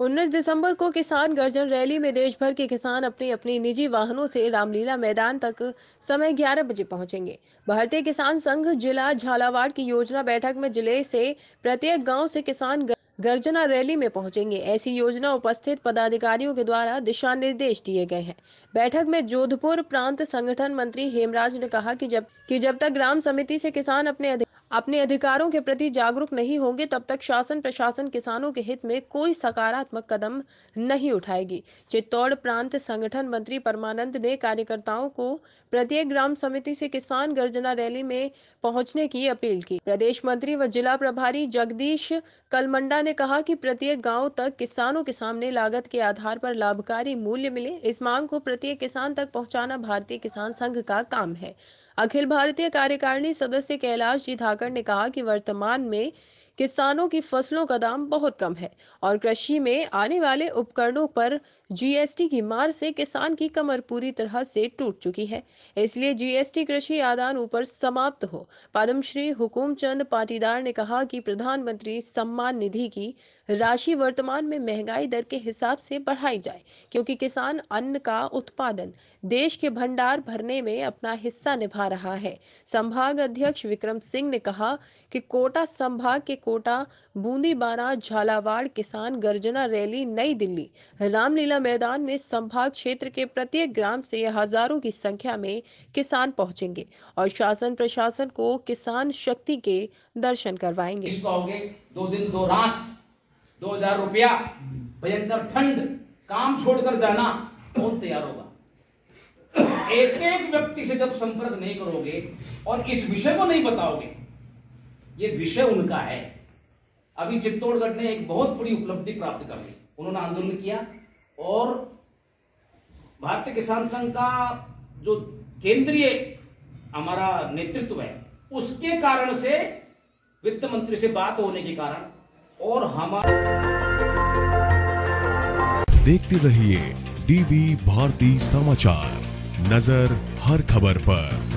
उन्नीस दिसंबर को किसान गर्जन रैली में देश भर के किसान अपने अपने निजी वाहनों से रामलीला मैदान तक समय 11 बजे पहुंचेंगे भारतीय किसान संघ जिला झालावाड़ की योजना बैठक में जिले से प्रत्येक गांव से किसान गर्जना रैली में पहुंचेंगे ऐसी योजना उपस्थित पदाधिकारियों के द्वारा दिशा निर्देश दिए गए हैं बैठक में जोधपुर प्रांत संगठन मंत्री हेमराज ने कहा कि जब कि जब तक ग्राम समिति से किसान अपने अपने अधिकारों के प्रति जागरूक नहीं होंगे तब तक शासन प्रशासन किसानों के हित में कोई सकारात्मक कदम नहीं उठाएगी चित्तौड़ प्रांत संगठन मंत्री परमानंद ने कार्यकर्ताओं को प्रत्येक ग्राम समिति से किसान गर्जना रैली में पहुंचने की अपील की प्रदेश मंत्री व जिला प्रभारी जगदीश कलमंडा ने कहा कि प्रत्येक गांव तक किसानों के सामने लागत के आधार पर लाभकारी मूल्य मिले इस मांग को प्रत्येक किसान तक पहुंचाना भारतीय किसान संघ का काम है अखिल भारतीय कार्यकारिणी सदस्य कैलाश जी धाकड़ ने कहा कि वर्तमान में किसानों की फसलों का दाम बहुत कम है और कृषि में आने वाले उपकरणों पर जीएसटी की मार से किसान की कमर पूरी तरह से टूट चुकी है इसलिए जीएसटी कृषि आदान ऊपर समाप्त हो पद्मश्री हुकुम चंद पाटीदार ने कहा कि प्रधानमंत्री सम्मान निधि की राशि वर्तमान में महंगाई दर के हिसाब से बढ़ाई जाए क्योंकि किसान अन्न का उत्पादन देश के भंडार भरने में अपना हिस्सा निभा रहा है संभाग अध्यक्ष विक्रम सिंह ने कहा कि कोटा संभाग के कोटा बूंदी बारा झालावाड़ किसान गर्जना रैली नई दिल्ली रामलीला मैदान में संभाग क्षेत्र के प्रत्येक ग्राम से हजारों की संख्या में किसान पहुंचेंगे और शासन प्रशासन को किसान शक्ति के दर्शन करवाएंगे दो दिन दो रात दो हजार रुपया भयंकर ठंड काम छोड़कर जाना कौन तैयार होगा एक एक व्यक्ति से जब संपर्क नहीं करोगे और इस विषय को नहीं बताओगे ये विषय उनका है अभी चित्तौड़गढ़ ने एक बहुत बड़ी उपलब्धि प्राप्त कर ली उन्होंने आंदोलन किया और भारतीय किसान संघ का जो केंद्रीय हमारा नेतृत्व है उसके कारण से वित्त मंत्री से बात होने के कारण और हमारा देखते रहिए डीबी भारती समाचार नजर हर खबर पर